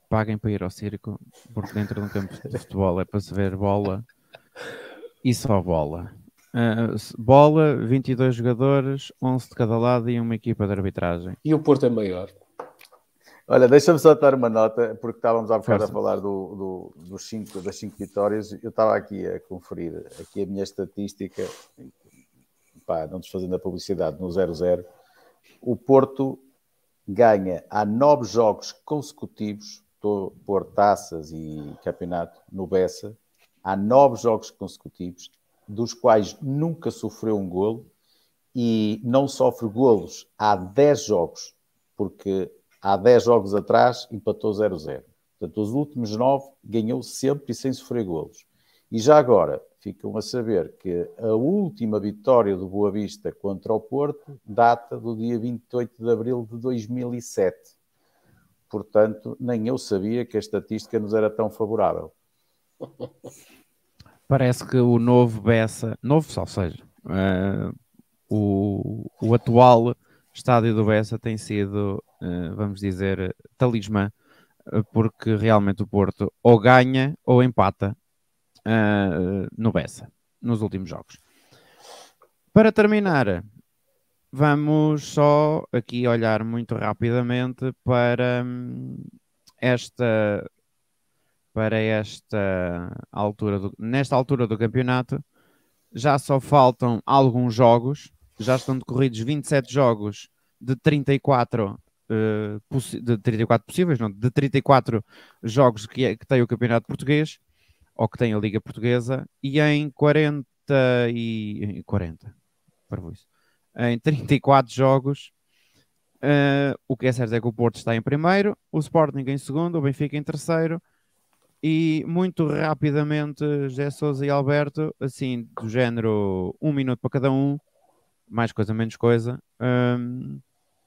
paguem para ir ao circo, porque dentro de um campo de futebol é para se ver bola e só bola. Uh, bola, 22 jogadores, 11 de cada lado e uma equipa de arbitragem. E o Porto é maior. Olha, deixa-me só dar uma nota, porque estávamos há bocado a falar do, do, dos cinco, das 5 vitórias. Eu estava aqui a conferir aqui a minha estatística, pá, não desfazendo a publicidade, no 0-0. O Porto ganha há 9 jogos consecutivos por taças e campeonato no Bessa. Há 9 jogos consecutivos dos quais nunca sofreu um golo e não sofre golos há 10 jogos, porque há 10 jogos atrás empatou 0-0. Portanto, os últimos 9 ganhou sempre e sem sofrer golos. E já agora, ficam a saber que a última vitória do Boa Vista contra o Porto data do dia 28 de abril de 2007. Portanto, nem eu sabia que a estatística nos era tão favorável. *laughs* parece que o novo Bessa, novo só seja, uh, o, o atual estádio do Bessa tem sido, uh, vamos dizer, talismã, eh, porque realmente o Porto ou ganha ou empata uh, no Bessa, nos últimos jogos. Para terminar, vamos só aqui olhar muito rapidamente para hum, esta para esta altura do, nesta altura do campeonato já só faltam alguns jogos, já estão decorridos 27 jogos de 34 uh, eh, de 34 possíveis, não, de 34 jogos que, é, que tem o campeonato português ou que tem a Liga Portuguesa e em 40 e 40 para isso. Em 34 jogos Uh, o que é certo é que o Porto está em primeiro, o Sporting em segundo, o Benfica em terceiro, e muito rapidamente, José Souza e Alberto, assim, do género um minuto para cada um, mais coisa, menos coisa. Um,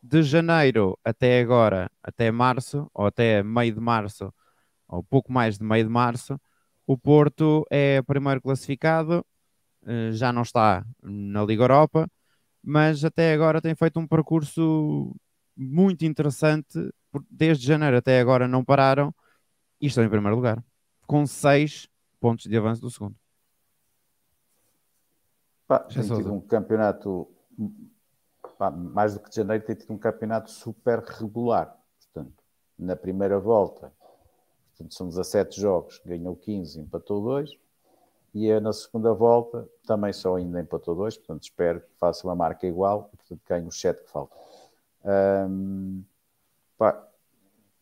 de janeiro até agora, até março, ou até meio de março, ou pouco mais de meio de março, o Porto é primeiro classificado, eh, já não está na Liga Europa, mas até agora tem feito um percurso muito interessante, desde janeiro até agora não pararam e estão em primeiro lugar, com 6 pontos de avanço do segundo. Pá, tem tido um campeonato pá, mais do que de janeiro, tem tido um campeonato super regular. Portanto, na primeira volta, portanto, são 17 jogos, ganhou 15, empatou 2, e é na segunda volta também só ainda empatou 2, portanto, espero que faça uma marca igual portanto ganhe os 7 que faltam. pá,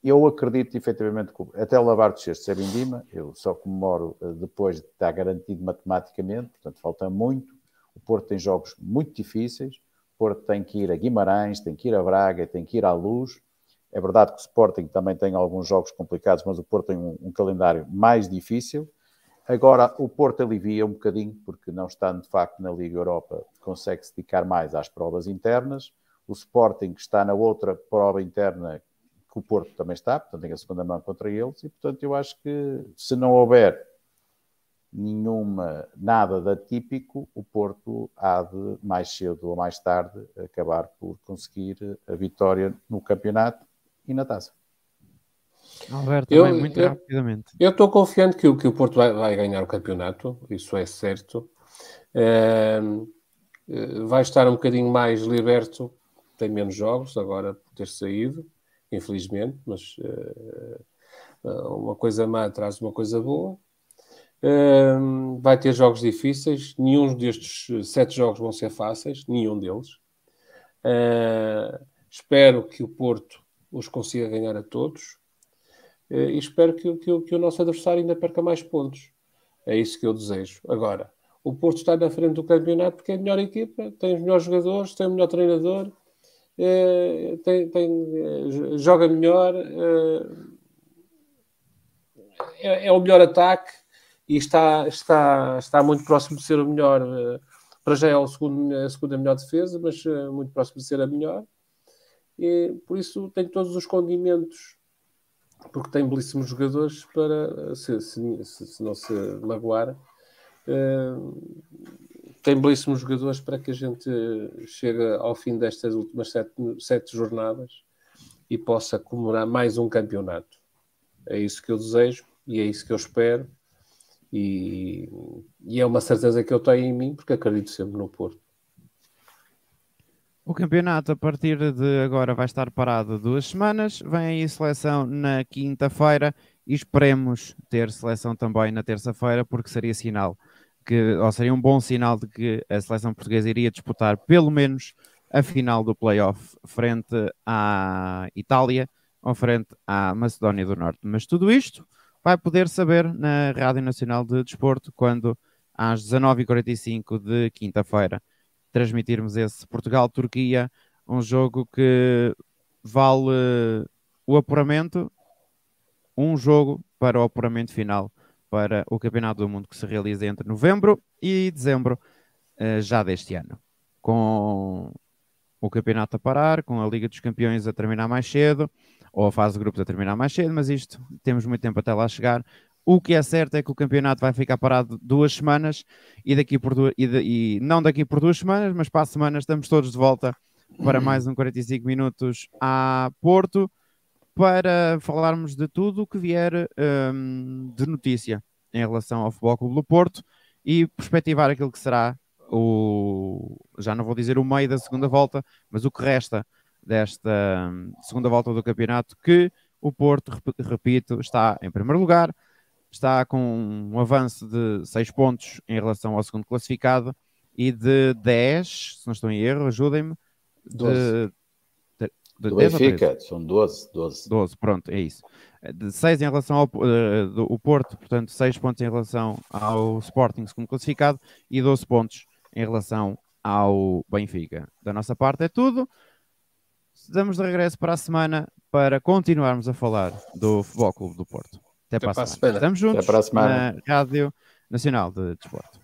eu acredito efetivamente que até o Lavar dos Cestos é Bindima, eu só comemoro eh, depois de estar garantido matematicamente, portanto falta muito. O Porto tem jogos muito difíceis, o Porto tem que ir a Guimarães, tem que ir a Braga, tem que ir à Luz. É verdade que o Sporting também tem alguns jogos complicados, mas o Porto tem um, um calendário mais difícil. Agora, o Porto alivia um bocadinho, porque não estando de facto na Liga Europa, consegue se dedicar mais às provas internas. O Sporting, que está na outra prova interna, que o Porto também está, portanto, tem a segunda mão contra eles, e portanto, eu acho que se não houver nenhuma, nada de atípico, o Porto há de, mais cedo ou mais tarde, acabar por conseguir a vitória no campeonato e na taça. Alberto, eu, também, muito eu, rapidamente. Eu estou confiante que, que o Porto vai, vai, ganhar o campeonato, isso é certo. Uh, vai estar um bocadinho mais liberto, tem menos jogos agora por ter saído infelizmente, mas eh, eh, uma coisa má traz uma coisa boa. Eh, vai ter jogos difíceis, nenhum destes sete jogos vão ser fáceis, nenhum deles. espero que o Porto os consiga ganhar a todos e espero que, que, que o nosso adversário ainda perca mais pontos. É isso que eu desejo. Agora, o Porto está na frente do campeonato porque é a melhor equipa, tem os melhores jogadores, tem o melhor treinador, eh, tem, tem, eh, joga melhor, eh, é, é, o melhor ataque e está, está, está muito próximo de ser o melhor. para já é o segundo, a segunda melhor defesa, mas muito próximo de ser a melhor. E, por isso tem todos os condimentos porque tem belíssimos jogadores para se, se, se, se não se magoar uh, tem belíssimos jogadores para que a gente chegue ao fim destas últimas sete, sete jornadas e possa comemorar mais um campeonato. É isso que eu desejo e é isso que eu espero. E, e, é uma certeza que eu tenho em mim, porque acredito sempre no Porto. O campeonato a partir de agora vai estar parado duas semanas. Vem aí seleção na quinta-feira e esperemos ter seleção também na terça-feira, porque seria sinal que, ou seria um bom sinal de que a seleção portuguesa iria disputar pelo menos a final do playoff frente à Itália ou frente à Macedónia do Norte. Mas tudo isto vai poder saber na Rádio Nacional de Desporto quando às 19h45 de quinta-feira transmitirmos esse Portugal-Turquia, um jogo que vale o apuramento, um jogo para o apuramento final para o Campeonato do Mundo que se realiza entre novembro e dezembro eh, já deste ano. Com o campeonato a parar, com a Liga dos Campeões a terminar mais cedo, ou a fase de grupos a terminar mais cedo, mas isto temos muito tempo até lá chegar. O que é certo é que o campeonato vai ficar parado duas semanas e daqui por duas, e, de, e não daqui por duas semanas, mas para a semana estamos todos de volta para mais um 45 minutos a Porto para falarmos de tudo o que vier um, de notícia em relação ao Futebol Clube do Porto e perspectivar aquilo que será o, já não vou dizer o meio da segunda volta, mas o que resta desta hum, segunda volta do campeonato, que o Porto, repito, está em primeiro lugar, está com um avanço de 6 pontos em relação ao segundo classificado e de 10, se não estou em erro, ajudem-me, 12. Do Benfica, são 12, 12. 12, pronto, é isso. É, de 6 em relação ao uh, do, o Porto, portanto, 6 pontos em relação ao Sporting como classificado e 12 pontos em relação ao Benfica. Da nossa parte é tudo. Estamos de regresso para a semana para continuarmos a falar do Futebol Clube do Porto. Até, Até para a semana. semana. Estamos juntos Até para a semana. na Rádio Nacional de Desporto.